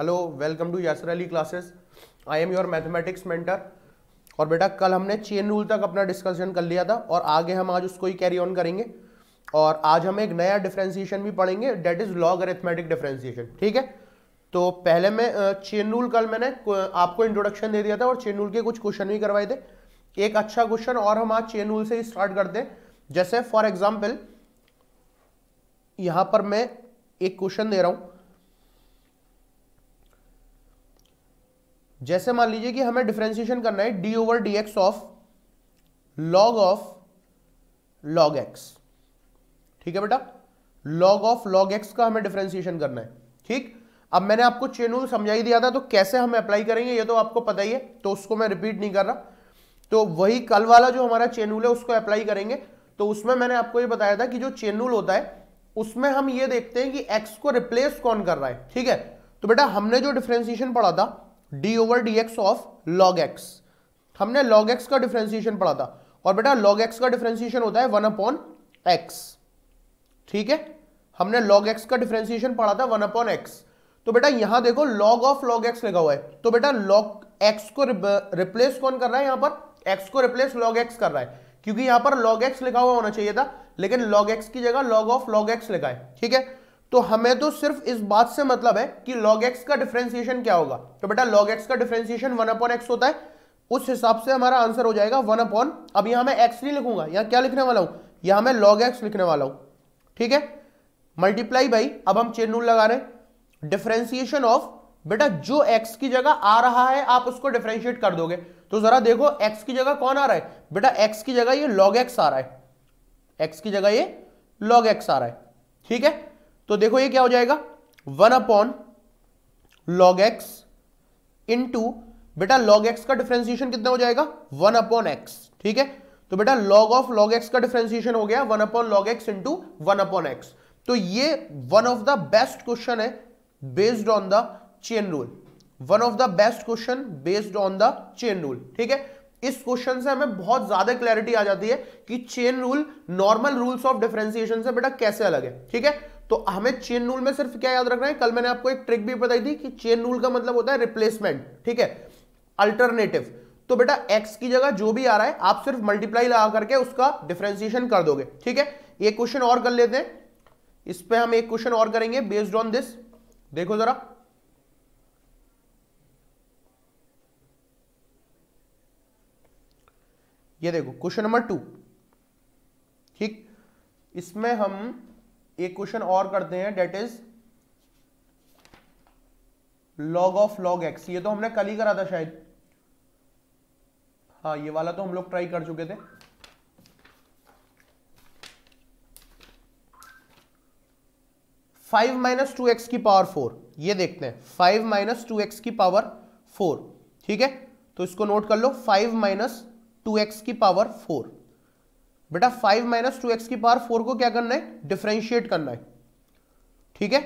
Hello welcome to Yasar Ali classes I am your mathematics mentor और बेटा कल हमने चेन रूल तक अपना डिस्कशन कर लिया था और आगे हम आज उसको ही कैरी ऑन करेंगे और आज हम एक नया डिफ्रेंसिएशन भी पढ़ेंगे that is logarithmic differentiation ठीक है तो पहले मैं चेन रूल कल मैंने आपको इंट्रोडक्शन दे दिया था और चेन रूल के कुछ क्वेश्चन भी करवाए थे एक अच्छा क्वेश्चन और हम आज चेन रूल से ही स्टार्ट करते हैं जैसे फॉर एग्जाम्पल यहाँ पर मैं एक क्वेश्चन दे रहा हूँ जैसे मान लीजिए कि हमें डिफ्रेंसिएशन करना है d over d x of log of log x ठीक है बेटा लॉग ऑफ लॉग एक्स का हमें डिफ्रेंसिएशन करना है ठीक अब मैंने आपको चेन रूल समझा ही दिया था तो कैसे हम अप्लाई करेंगे ये तो आपको पता ही है तो उसको मैं रिपीट नहीं कर रहा तो वही कल वाला जो हमारा चेन रूल है उसको अप्लाई करेंगे तो उसमें मैंने आपको ये बताया था कि जो चेन रूल होता है उसमें हम ये देखते हैं कि एक्स को रिप्लेस कौन कर रहा है ठीक है तो बेटा हमने जो डिफ्रेंसिएशन पढ़ा था d over d x of log x हमने लॉग एक्स का डिफ्रेंसिएशन पढ़ा था और बेटा लॉग एक्स का डिफ्रेंसिएशन होता है वन अपॉन एक्स ठीक है हमने लॉग एक्स का डिफ्रेंसिएशन पढ़ा था वन अपॉन एक्स तो बेटा यहां देखो लॉग ऑफ लॉग एक्स लिखा हुआ है तो बेटा लॉग एक्स को रिप्लेस कौन कर रहा है यहां पर एक्स को रिप्लेस लॉग एक्स कर रहा है क्योंकि यहां पर लॉग एक्स लिखा हुआ होना चाहिए था लेकिन लॉग एक्स की जगह लॉग ऑफ लॉग एक्स लिखा है ठीक है तो हमें तो सिर्फ इस बात से मतलब है कि log x का डिफ्रेंसिएशन क्या होगा तो बेटा log x का डिफ्रेंसिएशन वन अपॉन एक्स होता है उस हिसाब से हमारा आंसर हो जाएगा वन अपॉन अब यहां मैं x नहीं लिखूंगा यहां क्या लिखने वाला हूं यहां मैं log x लिखने वाला हूं ठीक है मल्टीप्लाई भाई अब हम चेन रूल लगा रहे हैं डिफ्रेंसिएशन ऑफ बेटा जो x की जगह आ रहा है आप उसको डिफ्रेंशिएट कर दोगे तो जरा देखो x की जगह कौन आ रहा है बेटा x की जगह ये log x आ रहा है x की जगह ये log x आ रहा है ठीक है तो देखो ये क्या हो जाएगा one upon log x into बेटा लॉग एक्स का डिफ्रेंसिएशन कितना हो जाएगा वन अपॉन एक्स ठीक है तो बेटा लॉग ऑफ लॉग एक्स का डिफ्रेंसिएशन हो गया one upon log x into one upon x तो ये one of the best question है based on the chain rule one of the best question based on the chain rule ठीक है इस question से हमें बहुत ज्यादा क्लैरिटी आ जाती है कि chain rule normal rules of differentiation से बेटा कैसे अलग है ठीक है तो हमें चेन रूल में सिर्फ क्या याद रखना है कल मैंने आपको एक ट्रिक भी बताई थी कि चेन रूल का मतलब होता है रिप्लेसमेंट ठीक है अल्टरनेटिव तो बेटा x की जगह जो भी आ रहा है आप सिर्फ मल्टीप्लाई लगा करके उसका डिफ्रेंसिएशन कर दोगे ठीक है ये क्वेश्चन और कर लेते हैं इस पर हम एक क्वेश्चन और करेंगे बेस्ड ऑन दिस देखो जरा ये देखो क्वेश्चन नंबर टू ठीक इसमें हम एक क्वेश्चन और करते हैं that is log of log x ये तो हमने कल ही करा था शायद हाँ ये वाला तो हम लोग ट्राई कर चुके थे फाइव माइनस टू एक्स की पावर फोर ये देखते हैं फाइव माइनस टू एक्स की पावर फोर ठीक है तो इसको नोट कर लो फाइव माइनस टू एक्स की पावर फोर बेटा फाइव माइनस टू एक्स की पावर फोर को क्या करना है डिफ्रेंशिएट करना है ठीक है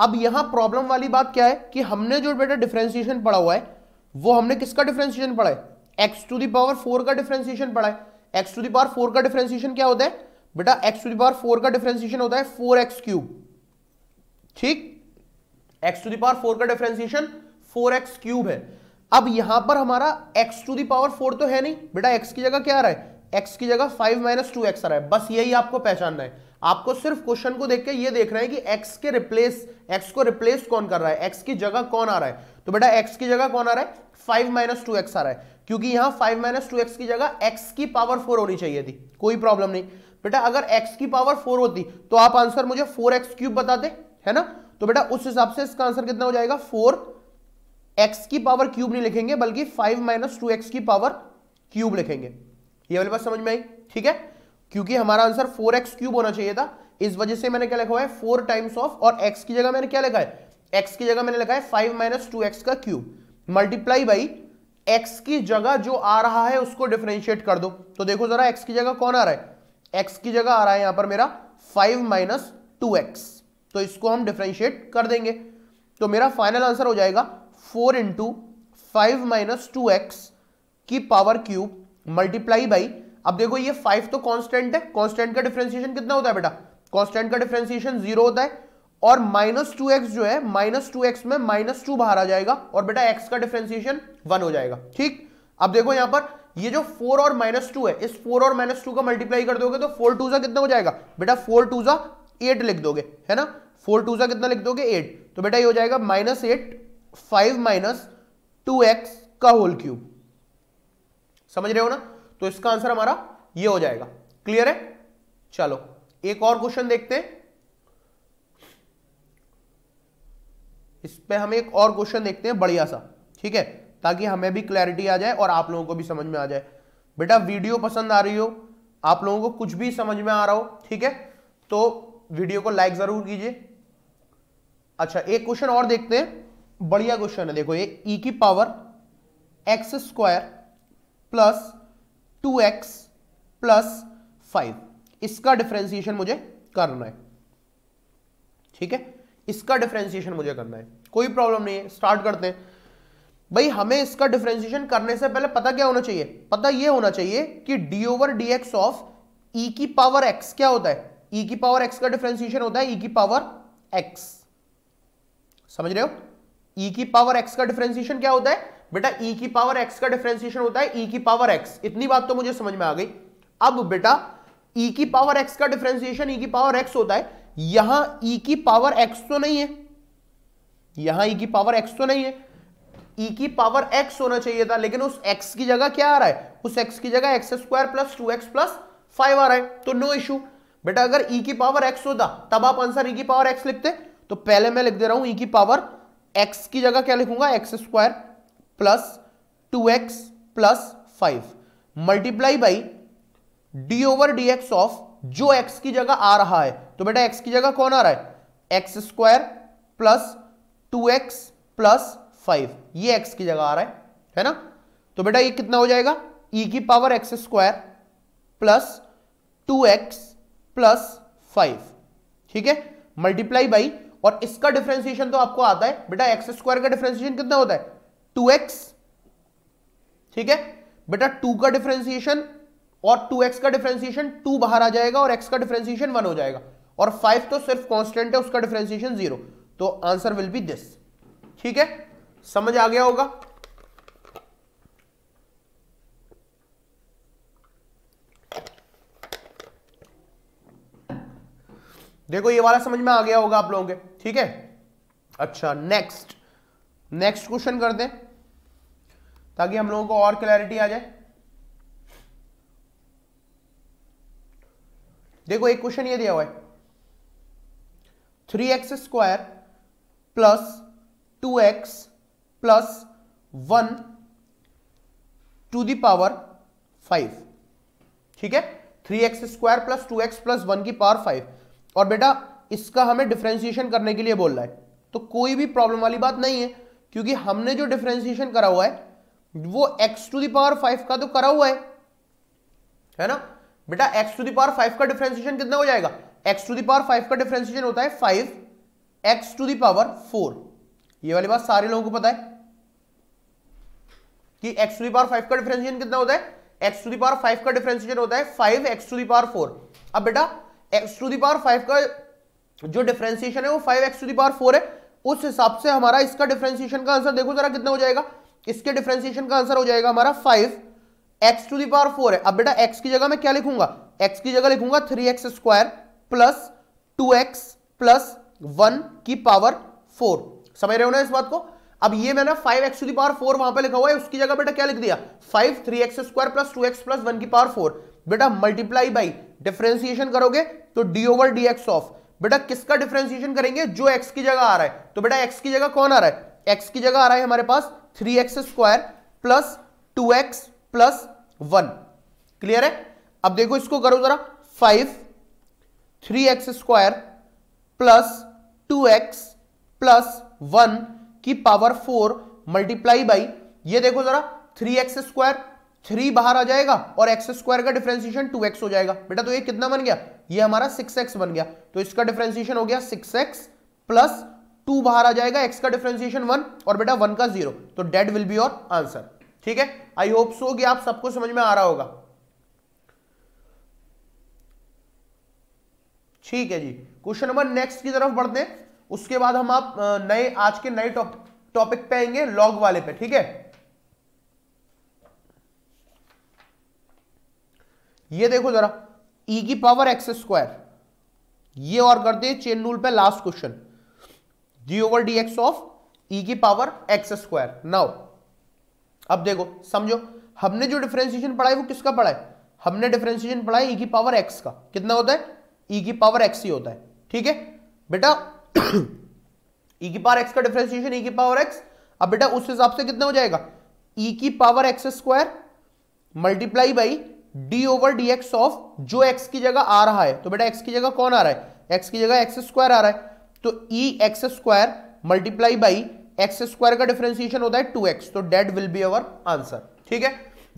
अब यहां प्रॉब्लम वाली बात क्या है कि हमने जो बेटा डिफ्रेंसिएशन पढ़ा हुआ है वो हमने किसका डिफ्रेंसिएशन पढ़ा है एक्स टू दावर फोर का डिफ्रेंसिएशन पढ़ा है एक्स टू दावर फोर का डिफ्रेंसिएशन क्या होता है बेटा एक्स टू दावर फोर का डिफ्रेंसिएशन होता है फोर एक्स क्यूब ठीक एक्स टू दावर फोर का डिफ्रेंसिएशन फोर एक्स क्यूब है अब यहां पर हमारा एक्स टू दावर फोर तो है नहीं बेटा एक्स की जगह क्या आ रहा है एक्स की जगह फाइव माइनस टू एक्स आ रहा है बस यही आपको पहचानना है आपको सिर्फ क्वेश्चन को देख के ये देख रहे हैं कि एक्स के रिप्लेस एक्स को रिप्लेस कौन कर रहा है एक्स की जगह कौन आ रहा है तो बेटा एक्स की जगह कौन आ रहा है फाइव माइनस टू एक्स आ रहा है क्योंकि यहां फाइव माइनस टू एक्स की जगह एक्स की पावर फोर होनी चाहिए थी कोई प्रॉब्लम नहीं बेटा अगर एक्स की पावर फोर होती तो आप आंसर मुझे फोर एक्स क्यूब बताते है ना तो बेटा उस हिसाब से इसका आंसर कितना हो जाएगा फोर एक्स की पावर क्यूब नहीं लिखेंगे बल्कि फाइव माइनस टू एक्स की पावर क्यूब लिखेंगे ये वाली बात समझ में आई ठीक है क्योंकि हमारा आंसर फोर एक्स क्यूब होना चाहिए था इस वजह से मैंने क्या लिखा हुआ है फोर टाइम्स ऑफ और एक्स की जगह मैंने क्या लिखा है एक्स की जगह मैंने लिखा है फाइव माइनस टू एक्स का क्यूब मल्टीप्लाई बाई एक्स की जगह जो आ रहा है उसको डिफ्रेंशिएट कर दो तो देखो जरा एक्स की जगह कौन आ रहा है एक्स की जगह आ रहा है यहां पर मेरा फाइव माइनस टू एक्स तो इसको हम डिफ्रेंशिएट कर देंगे तो मेरा फाइनल आंसर हो जाएगा four into five minus two x की पावर क्यूब मल्टीप्लाई बाई अब देखो ये फाइव तो कॉन्स्टेंट है कॉन्स्टेंट का डिफ्रेंसिएशन कितना होता है बेटा कॉन्स्टेंट का डिफ्रेंसिएशन जीरो होता है और माइनस टू एक्स जो है माइनस टू एक्स में माइनस टू बाहर आ जाएगा और बेटा एक्स का डिफ्रेंसिएशन वन हो जाएगा ठीक अब देखो यहां पर ये जो फोर और माइनस टू है इस फोर और माइनस टू का मल्टीप्लाई कर दोगे तो फोर टू सा कितना हो जाएगा बेटा फोर टू सा एट लिख दोगे है ना फोर टू सा कितना लिख दोगे एट तो बेटा ये हो जाएगा minus eight five minus two x का होल क्यूब समझ रहे हो ना तो इसका आंसर हमारा ये हो जाएगा क्लियर है चलो एक और क्वेश्चन देखते हैं इस पे हम एक और क्वेश्चन देखते हैं बढ़िया सा ठीक है ताकि हमें भी क्लैरिटी आ जाए और आप लोगों को भी समझ में आ जाए बेटा वीडियो पसंद आ रही हो आप लोगों को कुछ भी समझ में आ रहा हो ठीक है तो वीडियो को लाइक जरूर कीजिए अच्छा एक क्वेश्चन और देखते हैं बढ़िया क्वेश्चन है देखो ये ई e की power x square plus two x plus five इसका डिफ्रेंसिएशन मुझे करना है ठीक है इसका डिफ्रेंसिएशन मुझे करना है कोई प्रॉब्लम नहीं है स्टार्ट करते हैं भाई हमें इसका डिफ्रेंसिएशन करने से पहले पता क्या होना चाहिए पता यह होना चाहिए कि d over d x of e की पावर एक्स क्या होता है ई e की पावर एक्स का डिफ्रेंसिएशन होता है ई e की पावर एक्स समझ रहे हो ई e की पावर एक्स का डिफ्रेंसिएशन क्या होता है बेटा e की पावर x का डिफ्रेंसिएशन होता है e की पावर x इतनी बात तो मुझे समझ में आ गई अब बेटा e की पावर x का डिफ्रेंसिएशन e की पावर x होता है यहां e की पावर x तो नहीं है यहां e की पावर x तो नहीं है e की पावर x होना चाहिए था लेकिन उस x की जगह क्या आ रहा है उस x की जगह x square plus two x plus five आ रहा है तो नो इशू बेटा अगर e की पावर x होता तब आप आंसर e की पावर x लिखते तो पहले मैं लिख दे रहा हूं e की पावर x की जगह क्या लिखूंगा x square plus two x plus five multiply by d over d x of जो एक्स की जगह आ रहा है तो बेटा एक्स की जगह कौन आ रहा है x square plus two x plus five ये एक्स की जगह आ रहा है है ना तो बेटा ये कितना हो जाएगा ई e की power x square plus two x plus five ठीक है मल्टीप्लाई बाई और इसका डिफ्रेंसिएशन तो आपको आता है बेटा एक्स स्क्वायर का डिफ्रेंसिएशन कितना होता है टू एक्स ठीक है बेटा टू का डिफ्रेंसिएशन और टू एक्स का डिफ्रेंसिएशन टू बाहर आ जाएगा और एक्स का डिफ्रेंसिएशन वन हो जाएगा और फाइव तो सिर्फ कॉन्स्टेंट है उसका डिफ्रेंसिएशन जीरो तो आंसर विल बी दिस ठीक है समझ आ गया होगा देखो ये वाला समझ में आ गया होगा आप लोगों के ठीक है अच्छा नेक्स्ट नेक्स्ट क्वेश्चन कर दें ताकि हम लोगों को और क्लैरिटी आ जाए देखो एक क्वेश्चन ये दिया हुआ है three x square plus two x plus one to the power five ठीक है three x square plus two x plus one की पावर फाइव और बेटा इसका हमें डिफ्रेंसिएशन करने के लिए बोल रहा है तो कोई भी प्रॉब्लम वाली बात नहीं है क्योंकि हमने जो डिफ्रेंसिएशन करा हुआ है वो x टू दावर फाइव का तो करा हुआ है है ना बेटा x टू दावर फाइव का डिफ्रेंसिएशन कितना हो जाएगा x टू दावर फाइव का डिफ्रेंसिएशन होता है five x to the power four ये वाली बात सारे लोगों को पता है कि x टू दावर फाइव का डिफ्रेंसिएशन कितना होता है x टू दावर फाइव का डिफ्रेंसिएशन होता है five x to the power four अब बेटा x टू दावर फाइव का जो डिफ्रेंसिएशन है वो five x to the power four है उस हिसाब से हमारा इसका डिफ्रेंसिएशन का आंसर देखो जरा कितना हो जाएगा इसके डिफ्रेंसिएशन का आंसर हो जाएगा हमारा five x to the power four है अब बेटा एक्स की जगह मैं क्या लिखूंगा एक्स की जगह लिखूंगा three x square plus two x plus one की पावर फोर समझ रहे हो ना इस बात को अब ये मैंने five x to the power four वहां पे लिखा हुआ है उसकी जगह बेटा क्या लिख दिया five three x square plus two x plus one की पावर फोर बेटा मल्टीप्लाई बाई डिफ्रेंसिएशन करोगे तो d over d x of बेटा किसका डिफ्रेंसिएशन करेंगे जो एक्स की जगह आ रहा है तो बेटा एक्स की जगह कौन आ रहा है एक्स की जगह आ रहा है हमारे पास three x square plus two x plus one clear है अब देखो इसको करो जरा five three x square plus two x plus one की पावर फोर मल्टीप्लाई बाई ये देखो जरा थ्री एक्स स्क्वायर थ्री बाहर आ जाएगा और एक्स स्क्वायर का डिफ्रेंसिएशन टू एक्स हो जाएगा बेटा तो ये कितना बन गया ये हमारा सिक्स एक्स बन गया तो इसका डिफरेंशिएशन हो गया सिक्स एक्स प्लस टू बाहर आ जाएगा एक्स का डिफ्रेंसिएशन वन और बेटा वन का जीरो तो that will be your answer ठीक है आई होप सो कि आप सबको समझ में आ रहा होगा ठीक है जी क्वेश्चन नंबर नेक्स्ट की तरफ बढ़ते हैं उसके बाद हम आप नए आज के नए टॉपिक पे आएंगे लॉग वाले पे ठीक है ये देखो जरा e की पावर एक्स स्क्वायर ये और करते हैं चेन रूल पे last question d over d x of e की पावर एक्स स्क्वायर नाउ अब देखो समझो हमने जो डिफ्रेंसिएशन पढ़ा है वो किसका पढ़ा है हमने डिफ्रेंसिएशन पढ़ा है ई की पावर एक्स का कितना होता है ई e की पावर एक्स ही होता है ठीक है बेटा ई e की पावर एक्स का डिफ्रेंसिएशन ई e की पावर एक्स अब बेटा उस हिसाब से कितना हो जाएगा ई की power x square multiply by d over d x of जो एक्स की जगह आ रहा है तो बेटा एक्स की जगह कौन आ रहा है एक्स की जगह एक्स स्क्वायर आ रहा है तो e x square multiply by x square का डिफ्रेंसिएशन होता है टू एक्स तो that will be our answer ठीक है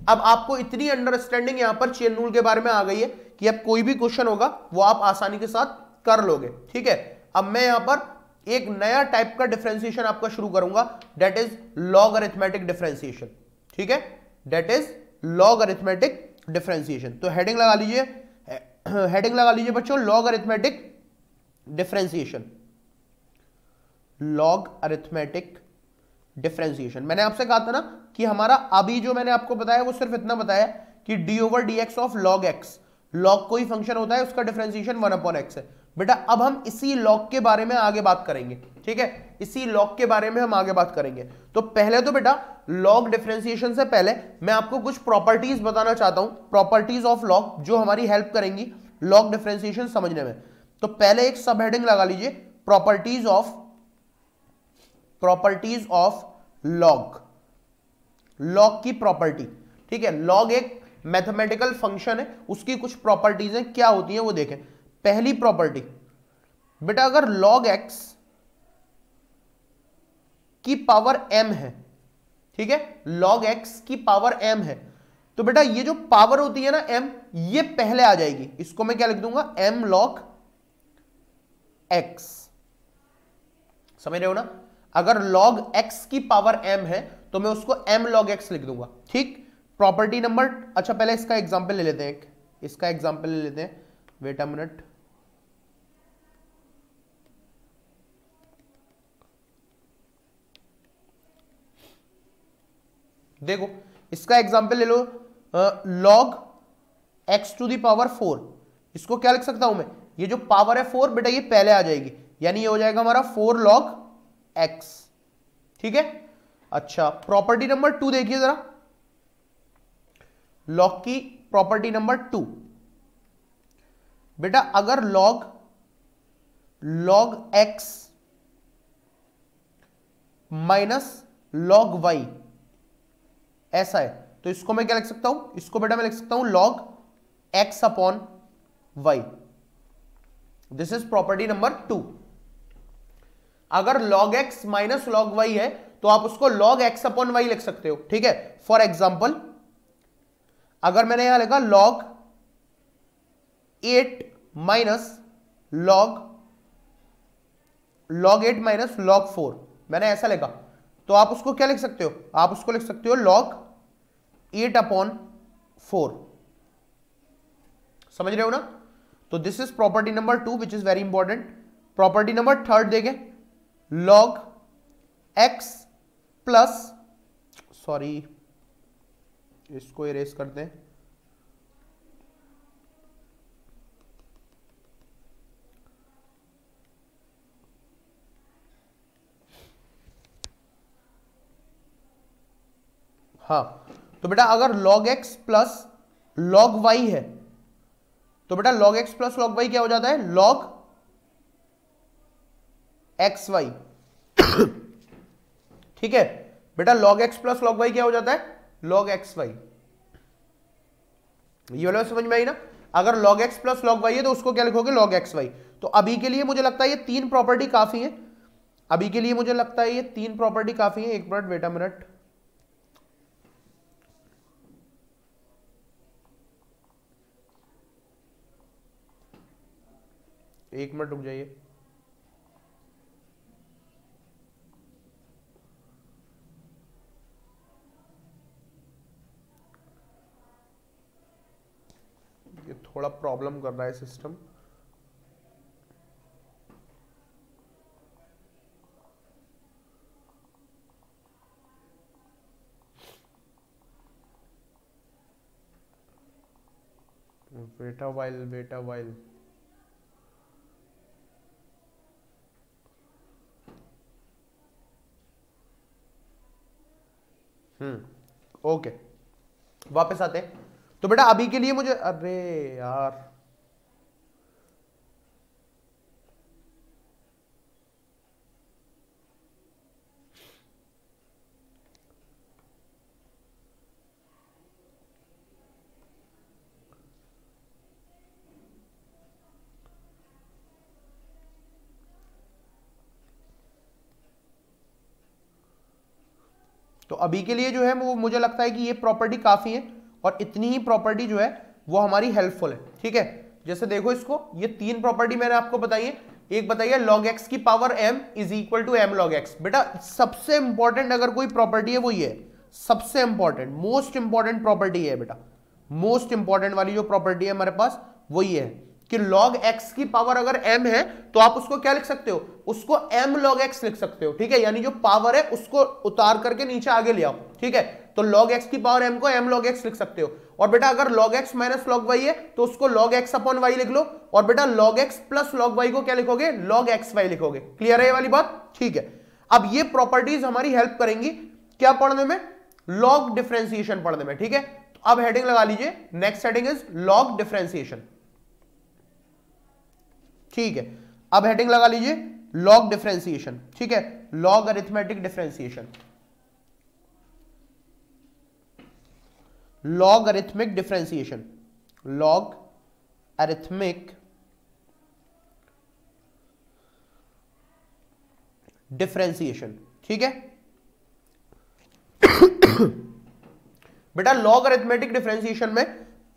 अब आपको इतनी अंडरस्टैंडिंग यहां पर चेन रूल के बारे में आ गई है कि अब कोई भी क्वेश्चन होगा वो आप आसानी के साथ कर लोगे ठीक है अब मैं यहां पर एक नया टाइप का डिफरेंसिएशन आपका शुरू करूंगा that is logarithmic differentiation ठीक है that is logarithmic differentiation तो हेडिंग लगा लीजिए हेडिंग लगा लीजिए बच्चों logarithmic differentiation logarithmic differentiation मैंने आपसे कहा था ना कि हमारा अभी जो मैंने आपको बताया वो सिर्फ इतना बताया कि d over d x of log x log कोई फंक्शन होता है उसका डिफ्रेंसिएशन वन अपॉन एक्स है बेटा अब हम इसी लॉग के बारे में आगे बात करेंगे ठीक है इसी लॉग के बारे में हम आगे बात करेंगे तो पहले तो बेटा लॉग डिफ्रेंसिएशन से पहले मैं आपको कुछ प्रॉपर्टीज बताना चाहता हूं प्रॉपर्टीज ऑफ लॉग जो हमारी हेल्प करेंगी लॉग डिफ्रेंसिएशन समझने में तो पहले एक सब हेडिंग लगा लीजिए properties of properties of log log की प्रॉपर्टी ठीक है लॉग एक मैथमेटिकल फंक्शन है उसकी कुछ प्रॉपर्टीज हैं क्या होती हैं वो देखें पहली प्रॉपर्टी बेटा अगर लॉग एक्स की पावर एम है ठीक है लॉग एक्स की पावर एम है तो बेटा ये जो पावर होती है ना एम ये पहले आ जाएगी इसको मैं क्या लिख दूंगा एम लॉग एक्स समझ रहे हो ना अगर log x की पावर m है तो मैं उसको m log x लिख दूंगा ठीक प्रॉपर्टी नंबर अच्छा पहले इसका एग्जाम्पल ले लेते हैं एक इसका एग्जाम्पल ले लेते हैं वेट अ मिनट देखो इसका एग्जाम्पल ले लो log x to the power four इसको क्या लिख सकता हूं मैं ये जो पावर है फोर बेटा ये पहले आ जाएगी यानी ये हो जाएगा हमारा फोर लॉग एक्स ठीक है अच्छा प्रॉपर्टी नंबर टू देखिए जरा लॉग की प्रॉपर्टी नंबर टू बेटा अगर log log x minus log y ऐसा है तो इसको मैं क्या लिख सकता हूं इसको बेटा मैं लिख सकता हूं log x upon y this is property number two अगर log x minus log y है तो आप उसको log x अपॉन वाई लिख सकते हो ठीक है फॉर एग्जाम्पल अगर मैंने यहां लिखा log 8 minus log log 8 minus log 4 मैंने ऐसा लिखा तो आप उसको क्या लिख सकते हो आप उसको लिख सकते हो log 8 अपॉन 4 समझ रहे हो ना तो this is property number two which is very important property number third देखें लॉग एक्स प्लस सॉरी इसको इरेज कर दें हाँ तो बेटा अगर log x plus log y है तो बेटा log x plus log y क्या हो जाता है log एक्स वाई ठीक है बेटा log x plus log y क्या हो जाता है लॉग एक्स वाई ये वाला समझ में आई ना अगर log x plus log y है तो उसको क्या लिखोगे लॉग एक्स वाई तो अभी के लिए मुझे लगता है ये तीन प्रॉपर्टी काफी है अभी के लिए मुझे लगता है ये तीन प्रॉपर्टी काफी है एक मिनट बेटा मिनट एक मिनट रुक जाइए थोड़ा प्रॉब्लम कर रहा है system wait while while while a while hmm okay वापस आते हैं तो बेटा अभी के लिए मुझे अरे यार तो अभी के लिए जो है वो मुझे लगता है कि ये प्रॉपर्टी काफ़ी है और इतनी ही प्रॉपर्टी जो है वो हमारी हेल्पफुल है ठीक है जैसे देखो इसको ये तीन प्रॉपर्टी मैंने आपको बताई है एक बताइए लॉग एक्स की power m is equal to m log x बेटा सबसे इंपॉर्टेंट अगर कोई प्रॉपर्टी है वो ये सबसे इंपॉर्टेंट मोस्ट इंपॉर्टेंट प्रॉपर्टी है बेटा मोस्ट इंपॉर्टेंट वाली जो प्रॉपर्टी है हमारे पास वो ये है कि log x की पावर अगर m है तो आप उसको क्या लिख सकते हो उसको m log x लिख सकते हो ठीक है यानी जो पावर है उसको उतार करके नीचे आगे ले आओ ठीक है तो log x की पावर m को m log x लिख सकते हो और बेटा अगर log x minus log y है तो उसको log x अपॉन y लिख लो और बेटा log x plus log y को क्या लिखोगे log x y लिखोगे क्लियर है ये वाली बात ठीक है अब ये प्रॉपर्टीज हमारी हेल्प करेंगी क्या पढ़ने में लॉग डिफ्रेंसिएशन पढ़ने में ठीक है तो अब हेडिंग लगा लीजिए next heading is log differentiation ठीक है अब हेडिंग लगा लीजिए लॉग डिफ्रेंसिएशन ठीक है logarithmic differentiation logarithmic differentiation logarithmic differentiation ठीक है बेटा लॉग अरिथमेटिक डिफ्रेंसिएशन में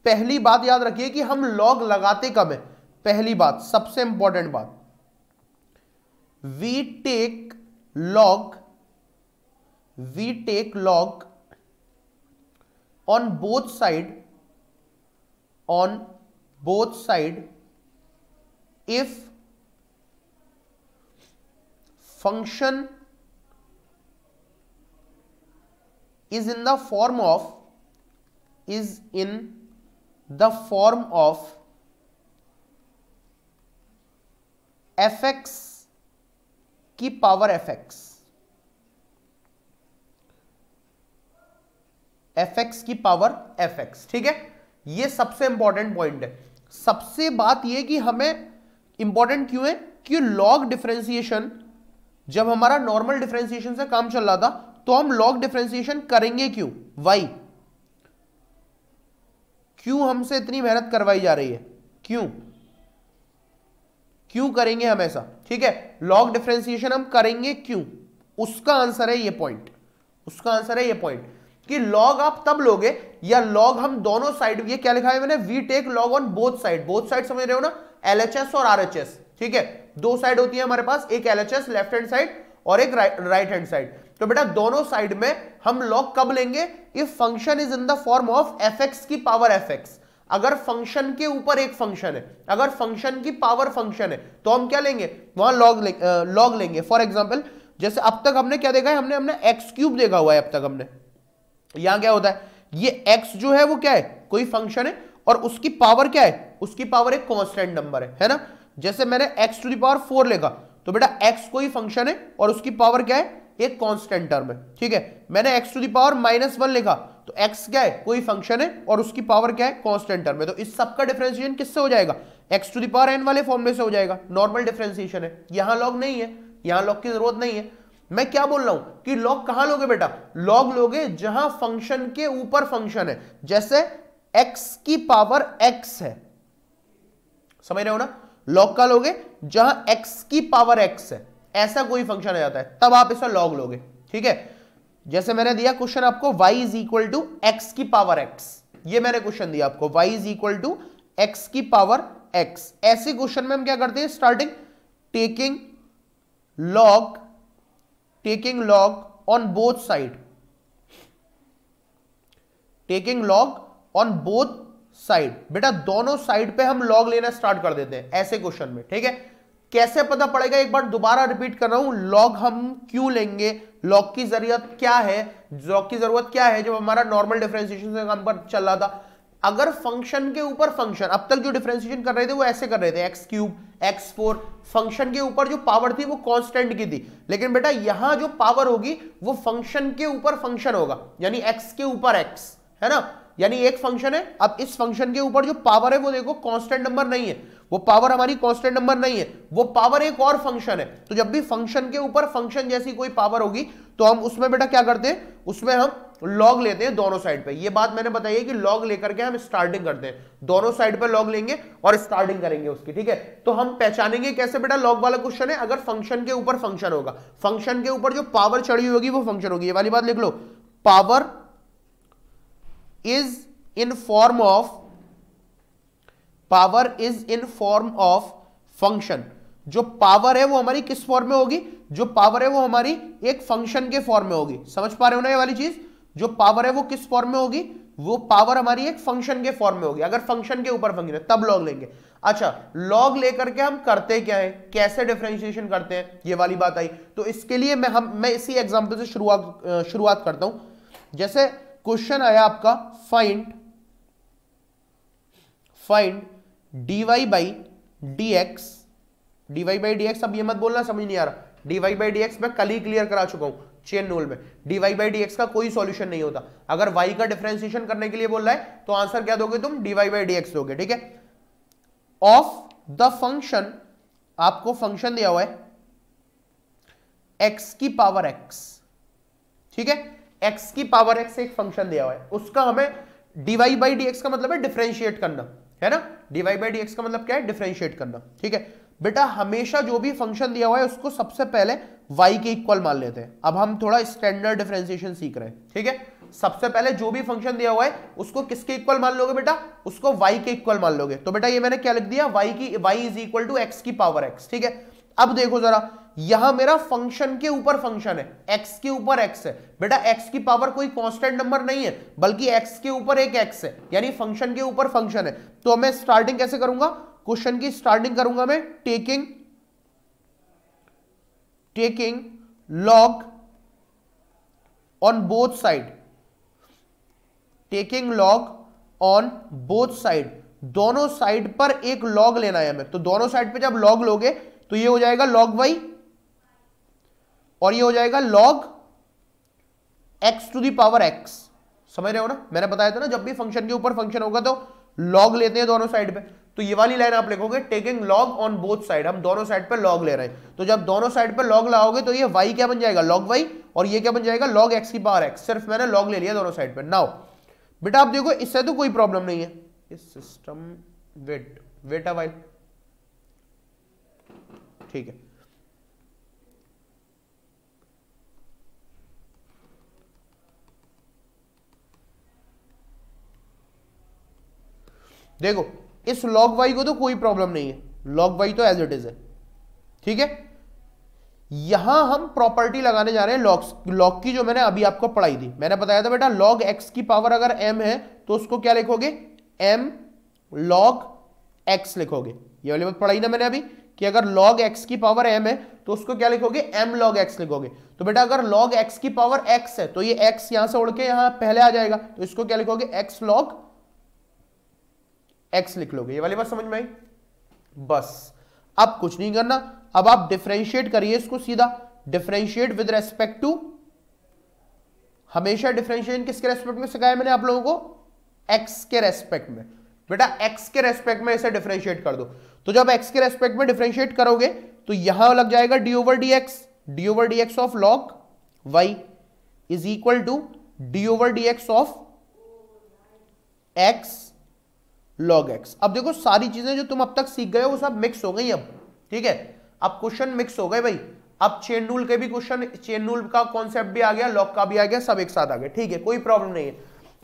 पहली बात याद रखिए कि हम लॉग लगाते कब है पहली बात सबसे इंपॉर्टेंट बात we take log we take log on both side on both side if function is in the form of is in the form of fx की power fx एफ एक्स की power f x ठीक है ये सबसे important point है सबसे बात ये कि हमें इंपॉर्टेंट क्यों है कि लॉग डिफ्रेंसिएशन जब हमारा नॉर्मल डिफ्रेंसिएशन से काम चल रहा था तो हम लॉग डिफ्रेंसिएशन करेंगे क्यों वाई क्यों हमसे इतनी मेहनत करवाई जा रही है क्यों क्यों करेंगे हमेशा ठीक है लॉग डिफ्रेंसिएशन हम करेंगे क्यों उसका आंसर है ये पॉइंट उसका आंसर है ये पॉइंट कि लॉग आप तब लोगे या लॉग हम दोनों साइड ये क्या लिखा है मैंने we take log on both side both side समझ रहे हो ना एलएचएस और आरएचएस ठीक है दो साइड होती है हमारे पास एक एलएचएस लेफ्ट हैंड साइड और एक राइट हैंड साइड तो बेटा दोनों साइड में हम लॉग कब लेंगे if function is in the form of f की पावर एफ अगर फंक्शन के ऊपर एक फंक्शन है अगर फंक्शन की पावर फंक्शन है तो हम क्या लेंगे वहां लॉग लॉग लेंगे फॉर एग्जाम्पल जैसे अब तक हमने क्या देखा है हमने हमने एक्स क्यूब देखा हुआ है अब तक हमने यहां क्या होता है ये एक्स जो है वो क्या है कोई फंक्शन है और उसकी पावर क्या है उसकी पावर एक कॉन्स्टेंट नंबर है है ना जैसे मैंने एक्स टू दावर फोर लेगा तो बेटा एक्स कोई फंक्शन है और उसकी पावर क्या है एक कांस्टेंट टर्म है ठीक है मैंने x to the power minus one लिखा तो एक्स क्या है कोई फंक्शन है और उसकी पावर क्या है कॉन्स्टेंट टर्म है तो इस सबका डिफ्रेंसिएशन किससे हो जाएगा एक्स टू दावर एन वाले फॉर्म से हो जाएगा नॉर्मल डिफ्रेंसिएशन है यहां लॉग नहीं है यहां लॉग की जरूरत नहीं है मैं क्या बोल रहा हूं कि लॉग कहां लोगे बेटा लॉग लोगे जहां फंक्शन के ऊपर फंक्शन है जैसे x की पावर x है समझ रहे हो ना लॉग का लोगे जहां x की पावर x है ऐसा कोई फंक्शन आ जाता है तब आप इसमें लॉग लोगे ठीक है जैसे मैंने दिया क्वेश्चन आपको y is equal to x की पावर x ये मैंने क्वेश्चन दिया आपको y is equal to x की पावर x ऐसे क्वेश्चन में हम क्या करते हैं starting taking log taking log on both side taking log on both side बेटा दोनों साइड पे हम लॉग लेना स्टार्ट कर देते हैं ऐसे क्वेश्चन में ठीक है कैसे पता पड़ेगा एक बार दोबारा रिपीट कर रहा हूं लॉग हम क्यों लेंगे लॉग की जरूरत क्या है लॉग की जरूरत क्या है जब हमारा नॉर्मल डिफरेंशिएशन से काम पर चल रहा था अगर फंक्शन के ऊपर फंक्शन अब तक जो डिफ्रेंसिएशन कर रहे थे वो ऐसे कर रहे थे x cube x four function के ऊपर जो पावर थी वो कांस्टेंट की थी लेकिन बेटा यहां जो पावर होगी वो फंक्शन के ऊपर फंक्शन होगा यानी एक्स के ऊपर एक्स है ना यानी एक फंक्शन है अब इस फंक्शन के ऊपर जो पावर है वो देखो कॉन्स्टेंट नंबर नहीं है वो पावर हमारी कॉन्स्टेंट नंबर नहीं है वो पावर एक और फंक्शन है तो जब भी फंक्शन के ऊपर फंक्शन जैसी कोई पावर होगी तो हम उसमें बेटा क्या करते हैं उसमें हम लॉग लेते हैं दोनों साइड पे ये बात मैंने बताई है कि लॉग लेकर के हम स्टार्टिंग करते हैं दोनों साइड पे लॉग लेंगे और स्टार्टिंग करेंगे उसकी ठीक है तो हम पहचानेंगे कैसे बेटा लॉग वाला क्वेश्चन है अगर फंक्शन के ऊपर फंक्शन होगा फंक्शन के ऊपर जो पावर चढ़ी होगी वो फंक्शन होगी ये वाली बात लिख लो power is in form of power is in form of function जो पावर है वो हमारी किस फॉर्म में होगी जो पावर है वो हमारी एक फंक्शन के फॉर्म में होगी समझ पा रहे हो ना ये वाली चीज़ जो पावर है वो किस फॉर्म में होगी वो पावर हमारी एक फंक्शन के फॉर्म में होगी अगर फंक्शन के ऊपर फंक्शन है तब लॉग लेंगे अच्छा लॉग लेकर के हम करते क्या है कैसे डिफ्रेंशिएशन करते हैं ये वाली बात आई तो इसके लिए मैं हम मैं इसी एग्जांपल से शुरुआत शुरुआत करता हूं जैसे क्वेश्चन आया आपका find find d y by d x d y by d x अब ये मत बोलना समझ नहीं आ रहा डीवाई बाई डी एक्स मैं कल ही क्लियर करा चुका हूं चेन रूल में डीवाई बाई डी का कोई सॉल्यूशन नहीं होता अगर वाई का डिफ्रेंसिएशन करने के लिए बोल रहा है तो आंसर क्या दोगे तुम डीवाई बाई डी दोगे ठीक है ऑफ द फंक्शन आपको फंक्शन दिया हुआ है एक्स की पावर एक्स ठीक है एक्स की पावर एक्स एक फंक्शन दिया हुआ है उसका हमें डीवाई बाई डी का मतलब है डिफ्रेंशिएट करना है ना डीवाई बाई डी का मतलब क्या है डिफ्रेंशिएट करना ठीक है बेटा हमेशा जो भी फंक्शन दिया हुआ है उसको सबसे पहले वाई के इक्वल मान लेते हैं अब हम थोड़ा स्टैंडर्ड डिफ्रेंसिएशन सीख रहे हैं ठीक है सबसे पहले जो भी फंक्शन दिया हुआ है उसको किसके इक्वल मान लोगे बेटा उसको वाई के इक्वल मान लोगे तो बेटा ये मैंने क्या लिख दिया वाई की y is equal to x की पावर एक्स ठीक है अब देखो जरा यहां मेरा फंक्शन के ऊपर फंक्शन है x के ऊपर x है बेटा x की पावर कोई कांस्टेंट नंबर नहीं है बल्कि x के ऊपर एक x है यानी फंक्शन के ऊपर फंक्शन है तो मैं स्टार्टिंग कैसे करूंगा क्वेश्चन की स्टार्टिंग करूंगा मैं taking taking log on both side taking log on both side दोनों साइड पर एक लॉग लेना है हमें तो दोनों साइड पे जब लॉग लोगे तो ये हो जाएगा लॉग वाई और ये हो जाएगा log x to the power x समझ रहे हो ना मैंने बताया था ना जब भी फंक्शन के ऊपर फंक्शन होगा तो लॉग लेते हैं दोनों साइड पे तो ये वाली लाइन आप लिखोगे taking log on both side हम दोनों साइड पर लॉग ले रहे हैं तो जब दोनों साइड पर लॉग लाओगे तो ये वाई क्या बन जाएगा लॉग वाई और ये क्या बन जाएगा लॉग एक्स की पावर एक्स सिर्फ मैंने लॉग ले लिया दोनों साइड पर नाउ बेटा आप देखो इससे तो कोई प्रॉब्लम नहीं है इस सिस्टम वेट वेट अ ठीक है देखो इस लॉग वाई को तो कोई प्रॉब्लम नहीं है लॉग वाई तो एज इट इज है ठीक है यहां हम प्रॉपर्टी लगाने जा रहे हैं लॉग लॉग की जो मैंने अभी आपको पढ़ाई थी मैंने बताया था बेटा लॉग एक्स की पावर अगर एम है तो उसको क्या लिखोगे एम लॉग एक्स लिखोगे ये वाली बात पढ़ाई ना मैंने अभी कि अगर लॉग एक्स की पावर एम है तो उसको क्या लिखोगे एम लॉग एक्स लिखोगे तो बेटा अगर लॉग एक्स की पावर एक्स है तो ये एक्स यहां से उड़ के यहां पहले आ जाएगा तो इसको क्या लिखोगे एक्स लॉग एक्स लिख लोगे ये वाली बात समझ में आई बस अब कुछ नहीं करना अब आप डिफ्रेंशिएट करिए इसको सीधा डिफ्रेंशिएट विद रेस्पेक्ट टू हमेशा डिफ्रेंशिएशन किसके रेस्पेक्ट में सिखाया मैंने आप लोगों को एक्स के रेस्पेक्ट में बेटा एक्स के रेस्पेक्ट में इसे डिफ्रेंशिएट कर दो तो जब एक्स के रेस्पेक्ट में डिफ्रेंशिएट करोगे तो यहां लग जाएगा d over d x d over d x of log y is equal to d over d x of x log x अब देखो सारी चीजें जो तुम अब तक सीख गए हो वो सब मिक्स हो गई अब ठीक है अब क्वेश्चन मिक्स हो गए भाई अब चेन रूल के भी क्वेश्चन चेन रूल का कॉन्सेप्ट भी आ गया लॉक का भी आ गया सब एक साथ आ गया ठीक है कोई प्रॉब्लम नहीं है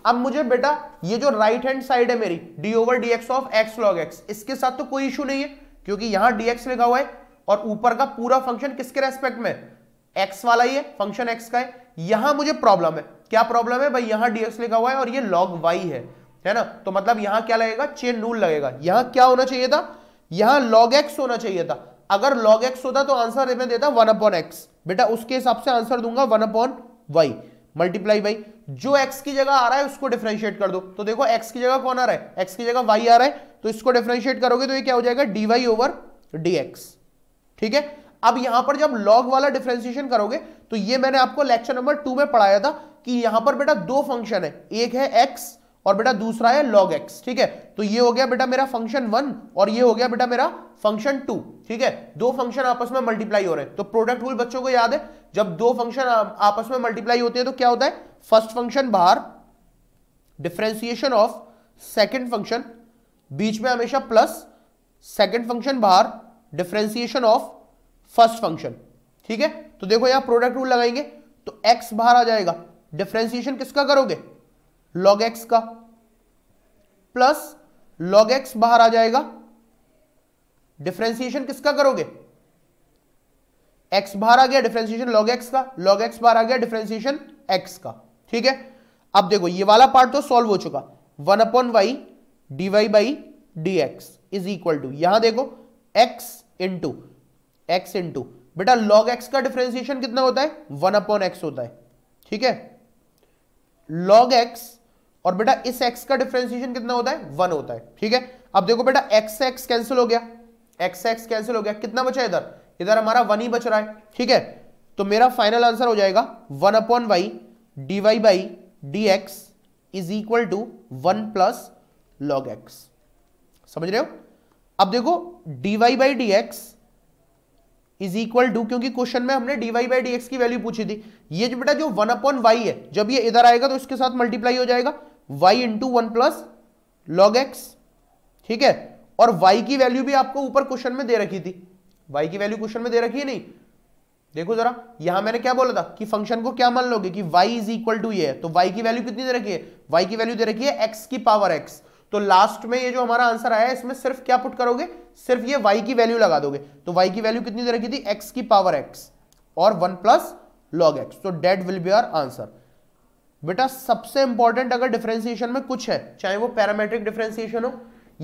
अब मुझे बेटा ये जो राइट हैंड साइड है मेरी d over d x of x log x इसके साथ तो कोई इशू नहीं है क्योंकि यहां डीएक्स लिखा हुआ है और ऊपर का पूरा फंक्शन किसके रेस्पेक्ट में एक्स वाला ही है फंक्शन एक्स का है यहां मुझे प्रॉब्लम है क्या प्रॉब्लम है भाई यहां डीएक्स लिखा हुआ है और ये लॉग वाई है है ना तो मतलब यहां क्या लगेगा चेन रूल लगेगा यहां क्या होना चाहिए था यहां लॉग एक्स होना चाहिए था अगर लॉग एक्स होता तो आंसर मैं देता वन अपॉन एक्स बेटा उसके हिसाब से आंसर दूंगा one upon y multiply by जो x की जगह आ रहा है उसको डिफ्रेंशिएट कर दो तो देखो x की जगह कौन आ रहा है x की जगह y आ रहा है तो इसको डिफ्रेंशिएट करोगे तो ये क्या हो जाएगा dy ओवर dx ठीक है अब यहां पर जब log वाला डिफ्रेंशिएशन करोगे तो ये मैंने आपको लेक्चर नंबर टू में पढ़ाया था कि यहां पर बेटा दो फंक्शन है एक है एक्स और बेटा दूसरा है log x ठीक है तो ये हो गया बेटा मेरा फंक्शन वन और ये हो गया बेटा मेरा फंक्शन टू ठीक है दो फंक्शन आपस में मल्टीप्लाई हो रहे हैं तो प्रोडक्ट रूल बच्चों को याद है जब दो फंक्शन आपस में मल्टीप्लाई होते हैं तो क्या होता है फर्स्ट फंक्शन बाहर डिफ्रेंसिएशन ऑफ सेकेंड फंक्शन बीच में हमेशा प्लस सेकेंड फंक्शन बाहर डिफ्रेंसिएशन ऑफ फर्स्ट फंक्शन ठीक है तो देखो यहां प्रोडक्ट रूल लगाएंगे तो एक्स बाहर आ जाएगा डिफ्रेंसिएशन किसका करोगे लॉग एक्स का प्लस लॉग एक्स बाहर आ जाएगा डिफ्रेंसिएशन किसका करोगे एक्स बाहर आ गया डिफ्रेंसिएशन लॉग एक्स का लॉग एक्स बाहर आ गया डिफ्रेंसिएशन एक्स का ठीक है अब देखो ये वाला पार्ट तो सॉल्व हो चुका one upon y d y by d x is equal to यहां देखो एक्स इंटू एक्स इंटू बेटा लॉग एक्स का डिफ्रेंसिएशन कितना होता है वन अपॉन एक्स होता है ठीक है लॉग एक्स और बेटा इस एक्स का डिफ्रेंसिएशन कितना होता है वन होता है ठीक है अब देखो बेटा एक्स एक्स कैंसिल हो गया एक्स एक्स कैंसिल हो गया कितना बचा इधर इधर हमारा वन ही बच रहा है ठीक है तो मेरा फाइनल आंसर हो जाएगा one upon y d y by d x is equal to one plus log x समझ रहे हो अब देखो d y by d x is equal to क्योंकि क्वेश्चन में हमने d y by d x की वैल्यू पूछी थी ये जो बेटा जो वन अपॉन वाई है जब ये इधर आएगा तो इसके साथ मल्टीप्लाई हो जाएगा y into one plus log x ठीक है और y की वैल्यू भी आपको ऊपर क्वेश्चन में दे रखी थी y की वैल्यू क्वेश्चन में दे रखी है नहीं देखो जरा यहां मैंने क्या बोला था कि फंक्शन को क्या मान लोगे कि y इज इक्वल टू ये तो y की वैल्यू कितनी दे रखी है y की वैल्यू दे रखी है x की पावर x तो लास्ट में ये जो हमारा आंसर आया इसमें सिर्फ क्या पुट करोगे सिर्फ ये y की वैल्यू लगा दोगे तो y की वैल्यू कितनी दे रखी थी x की पावर x और वन प्लस लॉग एक्स तो that will be our answer बेटा सबसे इंपॉर्टेंट अगर डिफ्रेंसिएशन में कुछ है चाहे वो पैरामेट्रिक डिफ्रेंसिएशन हो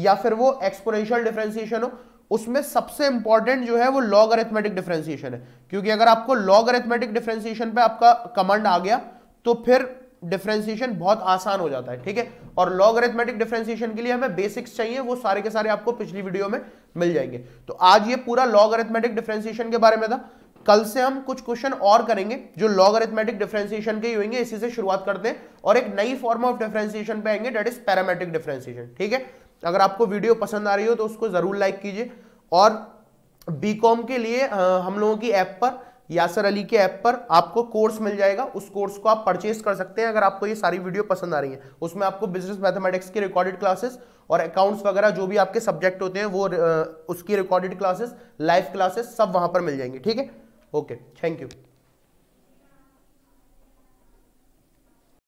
या फिर वो एक्सपोनेंशियल डिफ्रेंसिएशन हो उसमें सबसे इंपॉर्टेंट जो है वो लॉग अरेथमेटिक डिफ्रेंसिएशन है क्योंकि अगर आपको लॉग अरेथमेटिक डिफ्रेंसिएशन पे आपका कमांड आ गया तो फिर डिफ्रेंसिएशन बहुत आसान हो जाता है ठीक है और लॉग अरेथमेटिक डिफ्रेंसिएशन के लिए हमें बेसिक्स चाहिए वो सारे के सारे आपको पिछली वीडियो में मिल जाएंगे तो आज ये पूरा लॉग अरेथमेटिक डिफ्रेंसिएशन के बारे में था कल से हम कुछ क्वेश्चन और करेंगे जो लॉग अरिथमेटिक डिफ्रेंसिएशन के ही होंगे इसी से शुरुआत करते हैं और एक नई फॉर्म ऑफ डिफ्रेंसिएशन पे आएंगे डेट इज पैरामेट्रिक डिफ्रेंसिएशन ठीक है अगर आपको वीडियो पसंद आ रही हो तो उसको जरूर लाइक कीजिए और बीकॉम के लिए हम लोगों की ऐप पर यासर अली के ऐप पर आपको कोर्स मिल जाएगा उस कोर्स को आप परचेज कर सकते हैं अगर आपको ये सारी वीडियो पसंद आ रही है उसमें आपको बिजनेस मैथमेटिक्स की रिकॉर्डेड क्लासेस और अकाउंट्स वगैरह जो भी आपके सब्जेक्ट होते हैं वो उसकी रिकॉर्डेड क्लासेस लाइव क्लासेस सब वहां पर मिल जाएंगे ठीक है Okay, thank you.